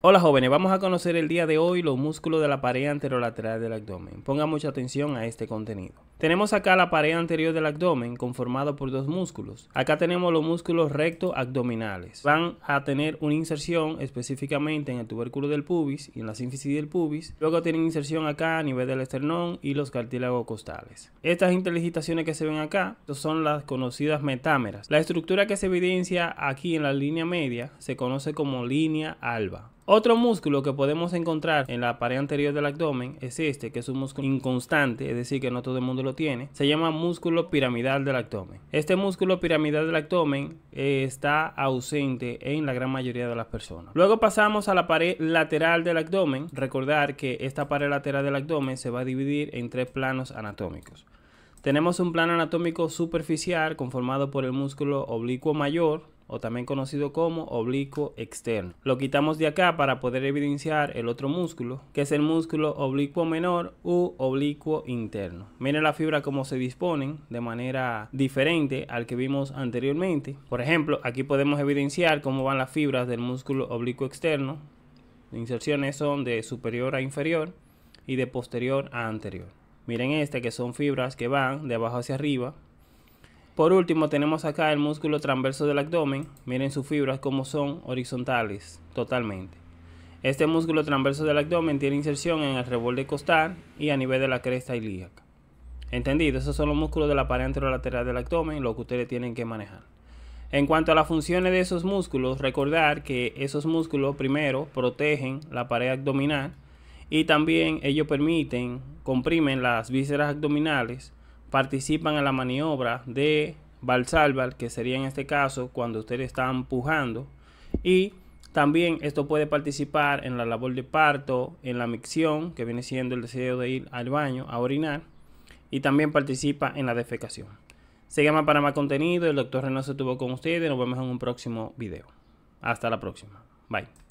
Hola jóvenes, vamos a conocer el día de hoy los músculos de la pared anterolateral del abdomen. Ponga mucha atención a este contenido. Tenemos acá la pared anterior del abdomen conformado por dos músculos. Acá tenemos los músculos recto abdominales. Van a tener una inserción específicamente en el tubérculo del pubis y en la sínfisis del pubis. Luego tienen inserción acá a nivel del esternón y los cartílagos costales. Estas interligitaciones que se ven acá son las conocidas metámeras. La estructura que se evidencia aquí en la línea media se conoce como línea alba. Otro músculo que podemos encontrar en la pared anterior del abdomen es este, que es un músculo inconstante, es decir, que no todo el mundo lo tiene. Se llama músculo piramidal del abdomen. Este músculo piramidal del abdomen eh, está ausente en la gran mayoría de las personas. Luego pasamos a la pared lateral del abdomen. Recordar que esta pared lateral del abdomen se va a dividir en tres planos anatómicos. Tenemos un plano anatómico superficial conformado por el músculo oblicuo mayor, o también conocido como oblicuo externo. Lo quitamos de acá para poder evidenciar el otro músculo, que es el músculo oblicuo menor u oblicuo interno. Miren la fibra como se disponen de manera diferente al que vimos anteriormente. Por ejemplo, aquí podemos evidenciar cómo van las fibras del músculo oblicuo externo. Las inserciones son de superior a inferior y de posterior a anterior. Miren este que son fibras que van de abajo hacia arriba por último tenemos acá el músculo transverso del abdomen, miren sus fibras como son horizontales totalmente. Este músculo transverso del abdomen tiene inserción en el revólver costal y a nivel de la cresta ilíaca. Entendido, esos son los músculos de la pared anterolateral del abdomen, lo que ustedes tienen que manejar. En cuanto a las funciones de esos músculos, recordar que esos músculos primero protegen la pared abdominal y también ellos permiten, comprimen las vísceras abdominales participan en la maniobra de valsalva, que sería en este caso cuando usted está empujando. Y también esto puede participar en la labor de parto, en la micción, que viene siendo el deseo de ir al baño a orinar. Y también participa en la defecación. Se llama para más contenido. El doctor Renoso estuvo con ustedes. Nos vemos en un próximo video. Hasta la próxima. Bye.